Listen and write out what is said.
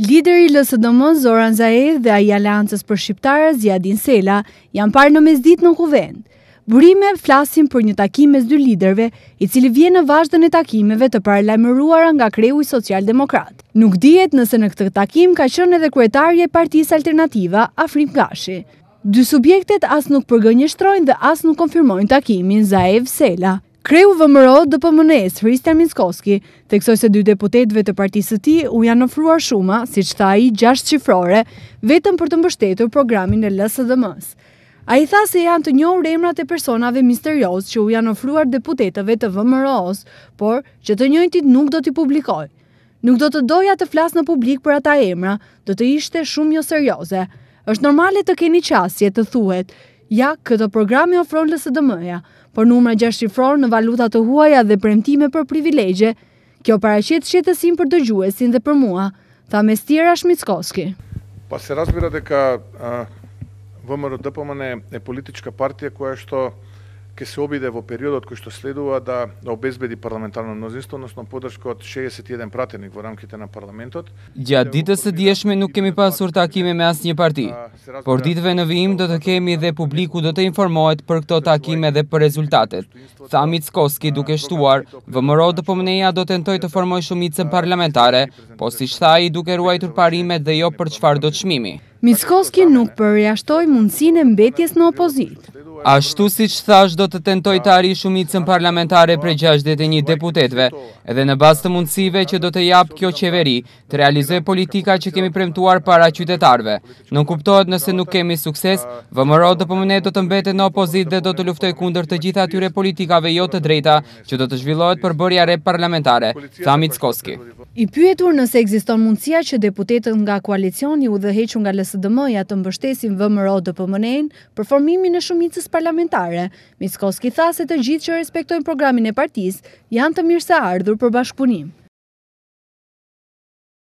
Lideri lësë Zoran Zaev dhe i Aleancës për shqiptarë Zjadin Sela janë parë në mezdit në kuvend. Burime flasim për një takim mes dy liderve, i cili vje në vazhdën e takimeve të paralajmëruara nga kreu i social-demokrat. Nuk dijet nëse në këtë takim ka qënë edhe kretarje partijës alternativa Afrim Gashi. Dë subjektet asë nuk përgënjështrojnë dhe asë nuk konfirmojnë takimin Zaev Sela. Kreu vëmëro dhe pëmënes, mënes, Rister Minskoski, teksoj se dy deputetve të partisë ti u janë nëfruar shuma, si që tha i gjashtë qifrore, vetëm për të mbështetur programin e lësë dhe mësë. A i tha se janë të njohë remrat e personave misterios që u janë nëfruar deputetëve të vëmëroos, por që të njojtit nuk do t'i publikoj. Nuk do të doja të flasë në publik për ata emra, do të ishte shumë jo serioze. është normalit të keni qasje të thuhet Ja, këto programi ofron lësë dëmëja, por numra gjashtë shifron në valuta të huaja dhe premtime për privilegje. Kjo paraqet shqetësim për dëgjuesin dhe për mua, tha me stjera Shmitskoski. Pasë po, e razbira dhe ka vëmërë dëpëmën e politiqka partje ku e shto ќе се обиде во периодот кој што следува да обезбеди парламентарно мнозинство, односно поддршка од 61 пратеник во рамките на парламентот. Ја дитës се nuk нук кеми пасур такиме ме асни парти, por дитëве në vijim do të kemi dhe publiku do të informohet për këto takime dhe për rezultatet. Thamit Skoski duke shtuar, vëmëro dhe pëmëneja do të ndoj të formoj shumicën parlamentare po si shtha i duke ruajtur parimet dhe jo për qfar do shmimi. Miskoski nuk përjashtoj mundësin e mbetjes në opozit. Ashtu si që thash do të tentoj të ari shumicën parlamentare për 61 deputetve, edhe në bastë mundësive që do të japë kjo qeveri të realizoj politika që kemi premtuar para qytetarve. Nuk kuptohet nëse nuk kemi sukses, vëmëro do përmëne po do të mbetet në opozit dhe do të luftoj kunder të gjitha tyre politikave jo të drejta që do të zhvillohet për bërja rep parlamentare, thamit Skoski. I pyetur në se ekziston mundësia që deputetët nga koalicioni u dheheqë nga LSDM-ja të mbështesin VMRO dhe pëmënen për formimin e shumicës parlamentare. Miskoski tha se të gjithë që respektojnë programin e partis janë të mirë se ardhur për bashkëpunim.